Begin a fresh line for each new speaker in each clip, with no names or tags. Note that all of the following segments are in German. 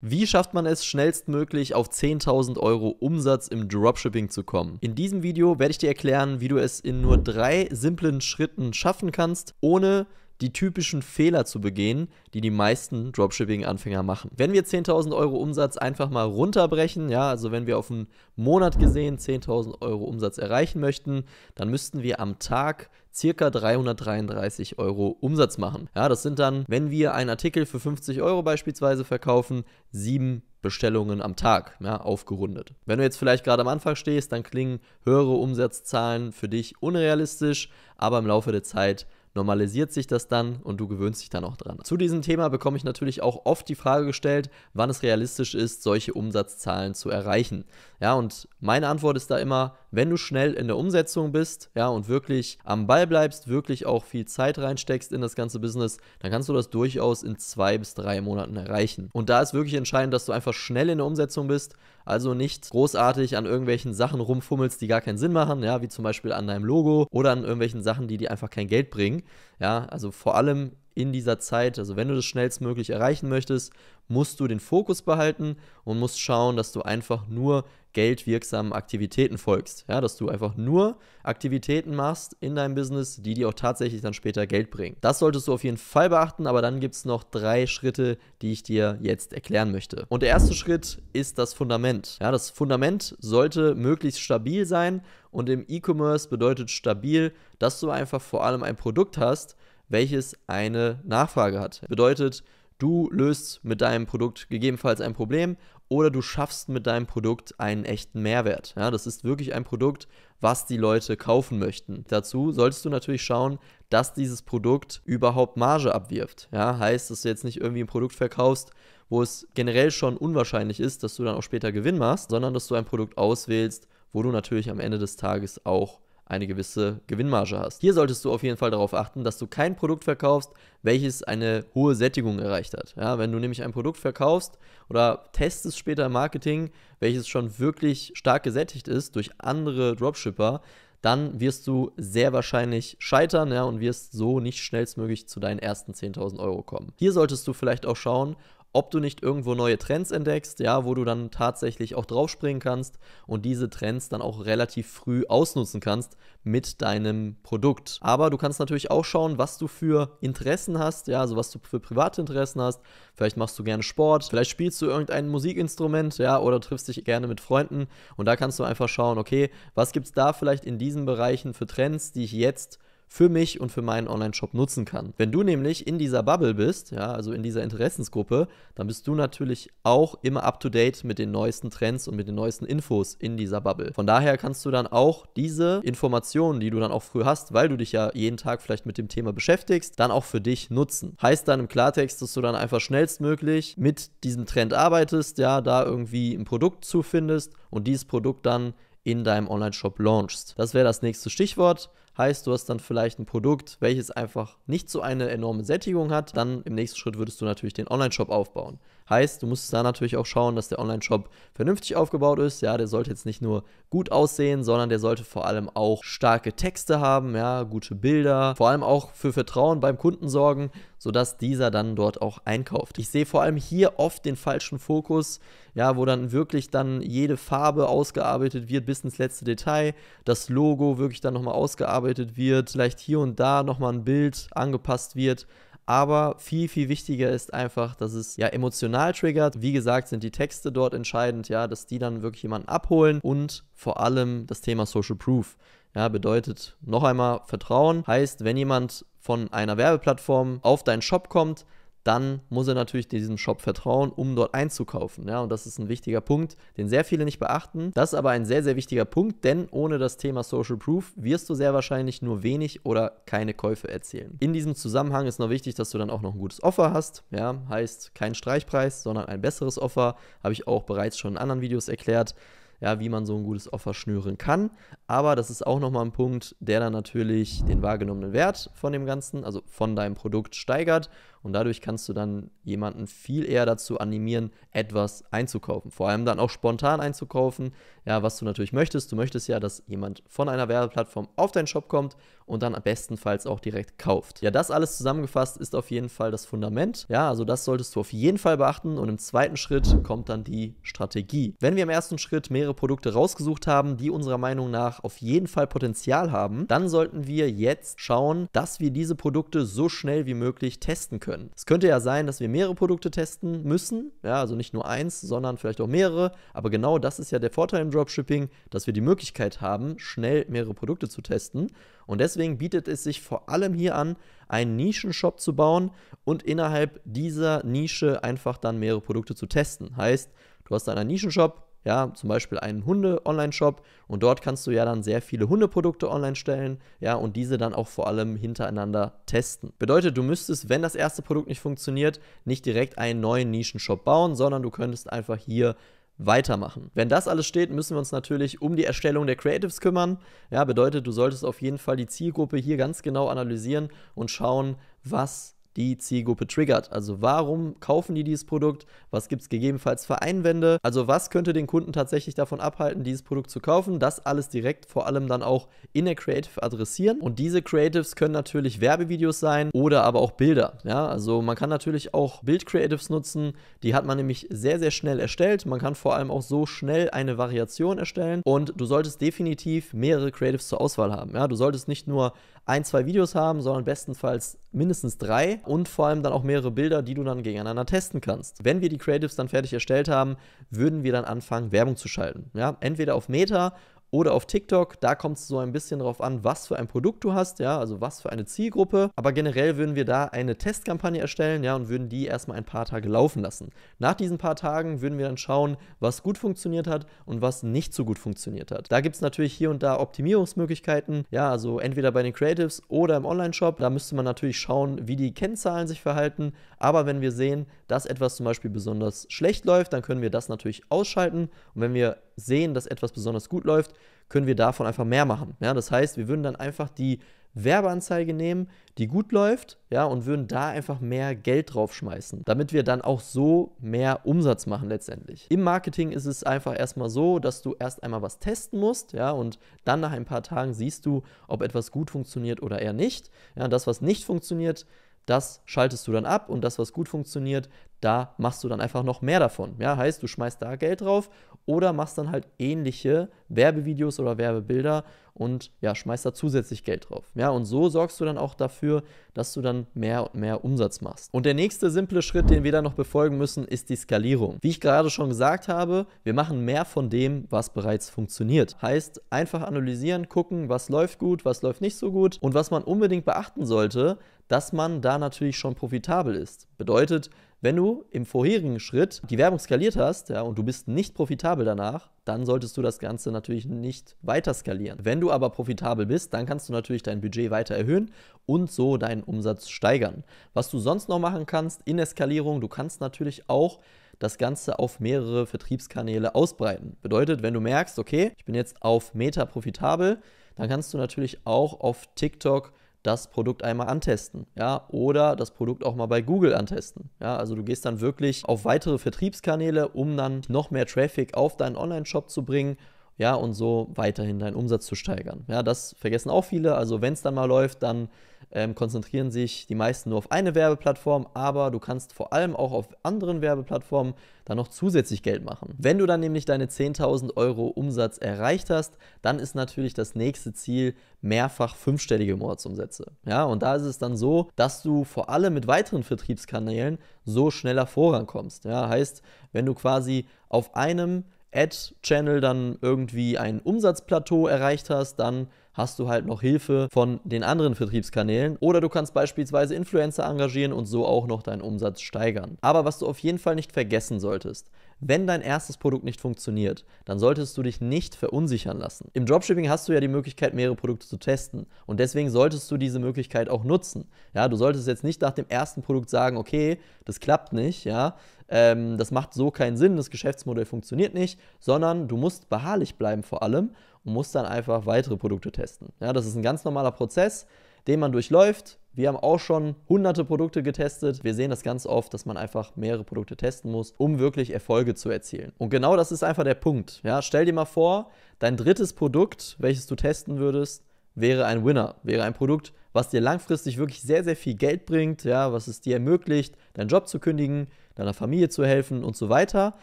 Wie schafft man es schnellstmöglich auf 10.000 Euro Umsatz im Dropshipping zu kommen? In diesem Video werde ich dir erklären, wie du es in nur drei simplen Schritten schaffen kannst, ohne die typischen Fehler zu begehen, die die meisten Dropshipping-Anfänger machen. Wenn wir 10.000 Euro Umsatz einfach mal runterbrechen, ja, also wenn wir auf einen Monat gesehen 10.000 Euro Umsatz erreichen möchten, dann müssten wir am Tag circa 333 Euro Umsatz machen. Ja, das sind dann, wenn wir einen Artikel für 50 Euro beispielsweise verkaufen, sieben Bestellungen am Tag, ja, aufgerundet. Wenn du jetzt vielleicht gerade am Anfang stehst, dann klingen höhere Umsatzzahlen für dich unrealistisch, aber im Laufe der Zeit normalisiert sich das dann und du gewöhnst dich dann auch dran. Zu diesem Thema bekomme ich natürlich auch oft die Frage gestellt, wann es realistisch ist, solche Umsatzzahlen zu erreichen. Ja, und meine Antwort ist da immer, wenn du schnell in der Umsetzung bist, ja, und wirklich am Ball bleibst, wirklich auch viel Zeit reinsteckst in das ganze Business, dann kannst du das durchaus in zwei bis drei Monaten erreichen. Und da ist wirklich entscheidend, dass du einfach schnell in der Umsetzung bist, also nicht großartig an irgendwelchen Sachen rumfummelst, die gar keinen Sinn machen, ja, wie zum Beispiel an deinem Logo oder an irgendwelchen Sachen, die dir einfach kein Geld bringen. Ja, also vor allem in dieser Zeit, also wenn du das schnellstmöglich erreichen möchtest, musst du den Fokus behalten und musst schauen, dass du einfach nur geldwirksamen Aktivitäten folgst. Ja, dass du einfach nur Aktivitäten machst in deinem Business, die dir auch tatsächlich dann später Geld bringen. Das solltest du auf jeden Fall beachten, aber dann gibt es noch drei Schritte, die ich dir jetzt erklären möchte. Und der erste Schritt ist das Fundament. Ja, das Fundament sollte möglichst stabil sein und im E-Commerce bedeutet stabil, dass du einfach vor allem ein Produkt hast, welches eine Nachfrage hat. Bedeutet, Du löst mit deinem Produkt gegebenenfalls ein Problem oder du schaffst mit deinem Produkt einen echten Mehrwert. Ja, das ist wirklich ein Produkt, was die Leute kaufen möchten. Dazu solltest du natürlich schauen, dass dieses Produkt überhaupt Marge abwirft. Ja, heißt, dass du jetzt nicht irgendwie ein Produkt verkaufst, wo es generell schon unwahrscheinlich ist, dass du dann auch später Gewinn machst, sondern dass du ein Produkt auswählst, wo du natürlich am Ende des Tages auch eine gewisse Gewinnmarge hast. Hier solltest du auf jeden Fall darauf achten, dass du kein Produkt verkaufst, welches eine hohe Sättigung erreicht hat. Ja, wenn du nämlich ein Produkt verkaufst oder testest später im Marketing, welches schon wirklich stark gesättigt ist durch andere Dropshipper, dann wirst du sehr wahrscheinlich scheitern ja, und wirst so nicht schnellstmöglich zu deinen ersten 10.000 Euro kommen. Hier solltest du vielleicht auch schauen, ob du nicht irgendwo neue Trends entdeckst, ja, wo du dann tatsächlich auch draufspringen kannst und diese Trends dann auch relativ früh ausnutzen kannst mit deinem Produkt. Aber du kannst natürlich auch schauen, was du für Interessen hast, ja, also was du für private Interessen hast. Vielleicht machst du gerne Sport, vielleicht spielst du irgendein Musikinstrument, ja, oder triffst dich gerne mit Freunden und da kannst du einfach schauen, okay, was gibt es da vielleicht in diesen Bereichen für Trends, die ich jetzt für mich und für meinen Online-Shop nutzen kann. Wenn du nämlich in dieser Bubble bist, ja, also in dieser Interessensgruppe, dann bist du natürlich auch immer up to date mit den neuesten Trends und mit den neuesten Infos in dieser Bubble. Von daher kannst du dann auch diese Informationen, die du dann auch früh hast, weil du dich ja jeden Tag vielleicht mit dem Thema beschäftigst, dann auch für dich nutzen. Heißt dann im Klartext, dass du dann einfach schnellstmöglich mit diesem Trend arbeitest, ja, da irgendwie ein Produkt zufindest und dieses Produkt dann in deinem Online-Shop launchst. Das wäre das nächste Stichwort. Heißt, du hast dann vielleicht ein Produkt, welches einfach nicht so eine enorme Sättigung hat. Dann im nächsten Schritt würdest du natürlich den Online-Shop aufbauen. Heißt, du musst da natürlich auch schauen, dass der Online-Shop vernünftig aufgebaut ist. Ja, der sollte jetzt nicht nur gut aussehen, sondern der sollte vor allem auch starke Texte haben, ja, gute Bilder, vor allem auch für Vertrauen beim Kunden sorgen, sodass dieser dann dort auch einkauft. Ich sehe vor allem hier oft den falschen Fokus, ja, wo dann wirklich dann jede Farbe ausgearbeitet wird bis ins letzte Detail, das Logo wirklich dann nochmal ausgearbeitet wird, vielleicht hier und da nochmal ein Bild angepasst wird. Aber viel, viel wichtiger ist einfach, dass es ja emotional triggert. Wie gesagt, sind die Texte dort entscheidend, ja, dass die dann wirklich jemanden abholen und vor allem das Thema Social Proof. Ja, bedeutet noch einmal Vertrauen. Heißt, wenn jemand von einer Werbeplattform auf deinen Shop kommt, dann muss er natürlich diesem Shop vertrauen, um dort einzukaufen. Ja, und das ist ein wichtiger Punkt, den sehr viele nicht beachten. Das ist aber ein sehr, sehr wichtiger Punkt, denn ohne das Thema Social Proof wirst du sehr wahrscheinlich nur wenig oder keine Käufe erzielen. In diesem Zusammenhang ist noch wichtig, dass du dann auch noch ein gutes Offer hast. Ja, heißt kein Streichpreis, sondern ein besseres Offer. Habe ich auch bereits schon in anderen Videos erklärt ja, wie man so ein gutes Offer schnüren kann. Aber das ist auch nochmal ein Punkt, der dann natürlich den wahrgenommenen Wert von dem Ganzen, also von deinem Produkt steigert. Und dadurch kannst du dann jemanden viel eher dazu animieren, etwas einzukaufen. Vor allem dann auch spontan einzukaufen, ja, was du natürlich möchtest. Du möchtest ja, dass jemand von einer Werbeplattform auf deinen Shop kommt und dann bestenfalls auch direkt kauft. Ja, das alles zusammengefasst ist auf jeden Fall das Fundament. Ja, also das solltest du auf jeden Fall beachten. Und im zweiten Schritt kommt dann die Strategie. Wenn wir im ersten Schritt mehrere Produkte rausgesucht haben, die unserer Meinung nach danach auf jeden Fall Potenzial haben, dann sollten wir jetzt schauen, dass wir diese Produkte so schnell wie möglich testen können. Es könnte ja sein, dass wir mehrere Produkte testen müssen, ja, also nicht nur eins, sondern vielleicht auch mehrere, aber genau das ist ja der Vorteil im Dropshipping, dass wir die Möglichkeit haben, schnell mehrere Produkte zu testen und deswegen bietet es sich vor allem hier an, einen Nischenshop zu bauen und innerhalb dieser Nische einfach dann mehrere Produkte zu testen. Heißt, du hast einen Nischenshop, ja, zum Beispiel einen Hunde-Online-Shop und dort kannst du ja dann sehr viele Hundeprodukte online stellen, ja, und diese dann auch vor allem hintereinander testen. Bedeutet, du müsstest, wenn das erste Produkt nicht funktioniert, nicht direkt einen neuen Nischen-Shop bauen, sondern du könntest einfach hier weitermachen. Wenn das alles steht, müssen wir uns natürlich um die Erstellung der Creatives kümmern. Ja, bedeutet, du solltest auf jeden Fall die Zielgruppe hier ganz genau analysieren und schauen, was die Zielgruppe triggert. Also warum kaufen die dieses Produkt? Was gibt es gegebenenfalls für Einwände? Also was könnte den Kunden tatsächlich davon abhalten, dieses Produkt zu kaufen? Das alles direkt vor allem dann auch in der Creative adressieren. Und diese Creatives können natürlich Werbevideos sein oder aber auch Bilder. Ja, also man kann natürlich auch Bild-Creatives nutzen. Die hat man nämlich sehr, sehr schnell erstellt. Man kann vor allem auch so schnell eine Variation erstellen. Und du solltest definitiv mehrere Creatives zur Auswahl haben. Ja, du solltest nicht nur ein, zwei Videos haben, sondern bestenfalls mindestens drei und vor allem dann auch mehrere Bilder, die du dann gegeneinander testen kannst. Wenn wir die Creatives dann fertig erstellt haben, würden wir dann anfangen, Werbung zu schalten. Ja? Entweder auf Meta oder auf TikTok. Da kommt es so ein bisschen darauf an, was für ein Produkt du hast, ja, also was für eine Zielgruppe. Aber generell würden wir da eine Testkampagne erstellen, ja, und würden die erstmal ein paar Tage laufen lassen. Nach diesen paar Tagen würden wir dann schauen, was gut funktioniert hat und was nicht so gut funktioniert hat. Da gibt es natürlich hier und da Optimierungsmöglichkeiten, ja, also entweder bei den Creatives oder im Online-Shop. Da müsste man natürlich schauen, wie die Kennzahlen sich verhalten. Aber wenn wir sehen, dass etwas zum Beispiel besonders schlecht läuft, dann können wir das natürlich ausschalten. Und wenn wir sehen, dass etwas besonders gut läuft, können wir davon einfach mehr machen. Ja, das heißt, wir würden dann einfach die Werbeanzeige nehmen, die gut läuft, ja, und würden da einfach mehr Geld draufschmeißen, damit wir dann auch so mehr Umsatz machen letztendlich. Im Marketing ist es einfach erstmal so, dass du erst einmal was testen musst, ja, und dann nach ein paar Tagen siehst du, ob etwas gut funktioniert oder eher nicht. Ja, das, was nicht funktioniert, das schaltest du dann ab und das, was gut funktioniert, da machst du dann einfach noch mehr davon. Ja, heißt, du schmeißt da Geld drauf oder machst dann halt ähnliche Werbevideos oder Werbebilder und ja, schmeißt da zusätzlich Geld drauf. Ja, und so sorgst du dann auch dafür, dass du dann mehr und mehr Umsatz machst. Und der nächste simple Schritt, den wir dann noch befolgen müssen, ist die Skalierung. Wie ich gerade schon gesagt habe, wir machen mehr von dem, was bereits funktioniert. Heißt, einfach analysieren, gucken, was läuft gut, was läuft nicht so gut und was man unbedingt beachten sollte, dass man da natürlich schon profitabel ist. Bedeutet, wenn du im vorherigen Schritt die Werbung skaliert hast ja, und du bist nicht profitabel danach, dann solltest du das Ganze natürlich nicht weiter skalieren. Wenn du aber profitabel bist, dann kannst du natürlich dein Budget weiter erhöhen und so deinen Umsatz steigern. Was du sonst noch machen kannst in der Skalierung, du kannst natürlich auch das Ganze auf mehrere Vertriebskanäle ausbreiten. Bedeutet, wenn du merkst, okay, ich bin jetzt auf Meta profitabel, dann kannst du natürlich auch auf TikTok das Produkt einmal antesten, ja, oder das Produkt auch mal bei Google antesten, ja, also du gehst dann wirklich auf weitere Vertriebskanäle, um dann noch mehr Traffic auf deinen Online-Shop zu bringen, ja, und so weiterhin deinen Umsatz zu steigern, ja, das vergessen auch viele, also wenn es dann mal läuft, dann ähm, konzentrieren sich die meisten nur auf eine Werbeplattform, aber du kannst vor allem auch auf anderen Werbeplattformen dann noch zusätzlich Geld machen. Wenn du dann nämlich deine 10.000 Euro Umsatz erreicht hast, dann ist natürlich das nächste Ziel mehrfach fünfstellige Monatsumsätze. Ja, und da ist es dann so, dass du vor allem mit weiteren Vertriebskanälen so schneller vorankommst. Ja, heißt, wenn du quasi auf einem Ad-Channel dann irgendwie ein Umsatzplateau erreicht hast, dann hast du halt noch Hilfe von den anderen Vertriebskanälen oder du kannst beispielsweise Influencer engagieren und so auch noch deinen Umsatz steigern. Aber was du auf jeden Fall nicht vergessen solltest, wenn dein erstes Produkt nicht funktioniert, dann solltest du dich nicht verunsichern lassen. Im Dropshipping hast du ja die Möglichkeit, mehrere Produkte zu testen und deswegen solltest du diese Möglichkeit auch nutzen. Ja, du solltest jetzt nicht nach dem ersten Produkt sagen, okay, das klappt nicht, ja, ähm, das macht so keinen Sinn, das Geschäftsmodell funktioniert nicht, sondern du musst beharrlich bleiben vor allem und muss dann einfach weitere Produkte testen. Ja, das ist ein ganz normaler Prozess, den man durchläuft. Wir haben auch schon hunderte Produkte getestet. Wir sehen das ganz oft, dass man einfach mehrere Produkte testen muss, um wirklich Erfolge zu erzielen. Und genau das ist einfach der Punkt. Ja, stell dir mal vor, dein drittes Produkt, welches du testen würdest, wäre ein Winner, wäre ein Produkt, was dir langfristig wirklich sehr, sehr viel Geld bringt, ja, was es dir ermöglicht, deinen Job zu kündigen, deiner Familie zu helfen und so weiter.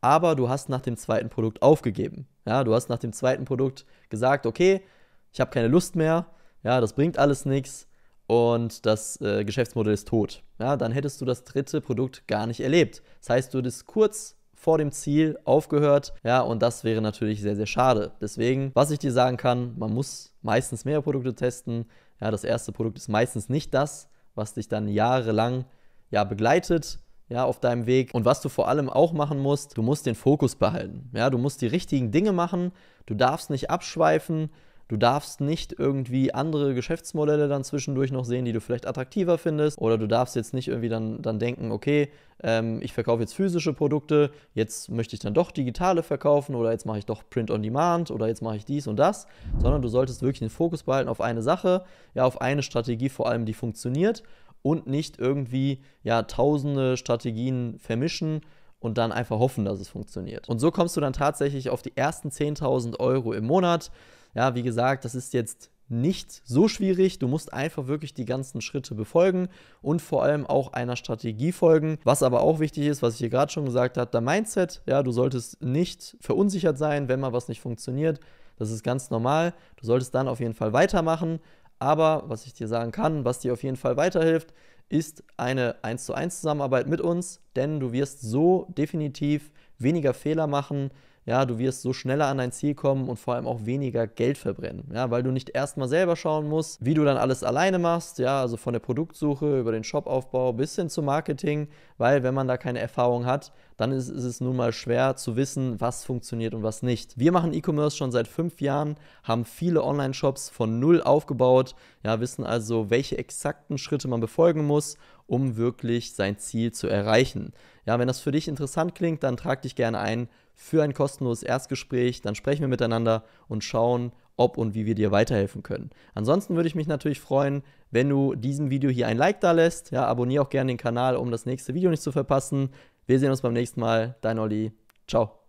Aber du hast nach dem zweiten Produkt aufgegeben. Ja, du hast nach dem zweiten Produkt gesagt, okay, ich habe keine Lust mehr, ja, das bringt alles nichts und das äh, Geschäftsmodell ist tot. Ja, dann hättest du das dritte Produkt gar nicht erlebt. Das heißt, du hättest kurz vor dem Ziel aufgehört, ja, und das wäre natürlich sehr, sehr schade. Deswegen, was ich dir sagen kann, man muss meistens mehr Produkte testen. Ja, das erste Produkt ist meistens nicht das, was dich dann jahrelang ja, begleitet ja, auf deinem Weg. Und was du vor allem auch machen musst, du musst den Fokus behalten. Ja, du musst die richtigen Dinge machen, du darfst nicht abschweifen, Du darfst nicht irgendwie andere Geschäftsmodelle dann zwischendurch noch sehen, die du vielleicht attraktiver findest. Oder du darfst jetzt nicht irgendwie dann, dann denken, okay, ähm, ich verkaufe jetzt physische Produkte, jetzt möchte ich dann doch digitale verkaufen oder jetzt mache ich doch Print on Demand oder jetzt mache ich dies und das. Sondern du solltest wirklich den Fokus behalten auf eine Sache, ja, auf eine Strategie vor allem, die funktioniert und nicht irgendwie ja tausende Strategien vermischen und dann einfach hoffen, dass es funktioniert. Und so kommst du dann tatsächlich auf die ersten 10.000 Euro im Monat. Ja, wie gesagt, das ist jetzt nicht so schwierig. Du musst einfach wirklich die ganzen Schritte befolgen und vor allem auch einer Strategie folgen. Was aber auch wichtig ist, was ich hier gerade schon gesagt habe, der Mindset. Ja, du solltest nicht verunsichert sein, wenn mal was nicht funktioniert. Das ist ganz normal. Du solltest dann auf jeden Fall weitermachen aber was ich dir sagen kann, was dir auf jeden Fall weiterhilft, ist eine 1 zu 1 Zusammenarbeit mit uns, denn du wirst so definitiv weniger Fehler machen, ja, du wirst so schneller an dein Ziel kommen und vor allem auch weniger Geld verbrennen, ja, weil du nicht erstmal selber schauen musst, wie du dann alles alleine machst, ja, also von der Produktsuche über den Shopaufbau bis hin zum Marketing, weil wenn man da keine Erfahrung hat, dann ist, ist es nun mal schwer zu wissen, was funktioniert und was nicht. Wir machen E-Commerce schon seit fünf Jahren, haben viele Online-Shops von null aufgebaut, ja, wissen also, welche exakten Schritte man befolgen muss, um wirklich sein Ziel zu erreichen. Ja, wenn das für dich interessant klingt, dann trag dich gerne ein für ein kostenloses Erstgespräch. Dann sprechen wir miteinander und schauen, ob und wie wir dir weiterhelfen können. Ansonsten würde ich mich natürlich freuen, wenn du diesem Video hier ein Like da lässt. Ja, abonniere auch gerne den Kanal, um das nächste Video nicht zu verpassen. Wir sehen uns beim nächsten Mal. Dein Olli. Ciao.